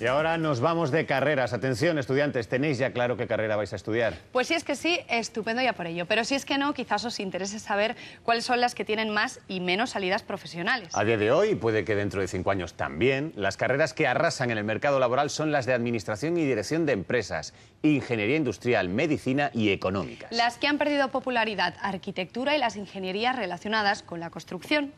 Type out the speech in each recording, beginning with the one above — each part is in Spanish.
Y ahora nos vamos de carreras. Atención, estudiantes, tenéis ya claro qué carrera vais a estudiar. Pues si es que sí, estupendo ya por ello. Pero si es que no, quizás os interese saber cuáles son las que tienen más y menos salidas profesionales. A día de hoy, puede que dentro de cinco años también, las carreras que arrasan en el mercado laboral son las de Administración y Dirección de Empresas, Ingeniería Industrial, Medicina y Económicas. Las que han perdido popularidad, Arquitectura y las ingenierías relacionadas con la construcción.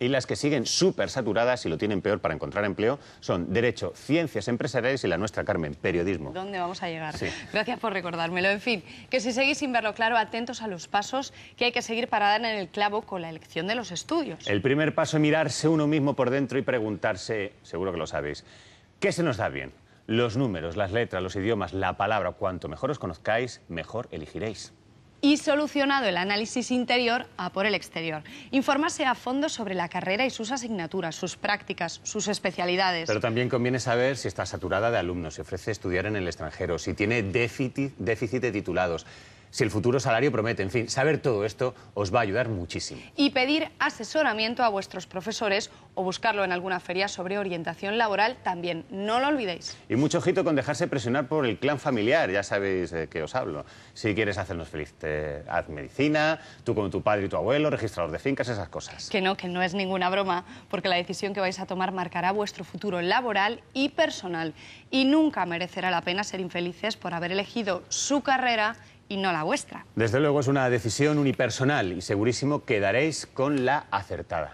Y las que siguen súper saturadas y lo tienen peor para encontrar empleo son Derecho, Ciencias Empresariales y la nuestra, Carmen, Periodismo. ¿Dónde vamos a llegar? Gracias por recordármelo. En fin, que si seguís sin verlo claro, atentos a los pasos que hay que seguir para dar en el clavo con la elección de los estudios. El primer paso es mirarse uno mismo por dentro y preguntarse, seguro que lo sabéis, ¿qué se nos da bien? Los números, las letras, los idiomas, la palabra, cuanto mejor os conozcáis, mejor elegiréis y solucionado el análisis interior a por el exterior. Informarse a fondo sobre la carrera y sus asignaturas, sus prácticas, sus especialidades. Pero también conviene saber si está saturada de alumnos, si ofrece estudiar en el extranjero, si tiene déficit, déficit de titulados si el futuro salario promete. En fin, saber todo esto os va a ayudar muchísimo. Y pedir asesoramiento a vuestros profesores o buscarlo en alguna feria sobre orientación laboral también. No lo olvidéis. Y mucho ojito con dejarse presionar por el clan familiar, ya sabéis de qué os hablo. Si quieres hacernos felices, haz medicina, tú con tu padre y tu abuelo, registrador de fincas, esas cosas. Que no, que no es ninguna broma, porque la decisión que vais a tomar marcará vuestro futuro laboral y personal. Y nunca merecerá la pena ser infelices por haber elegido su carrera y no la vuestra. Desde luego es una decisión unipersonal y segurísimo quedaréis con la acertada.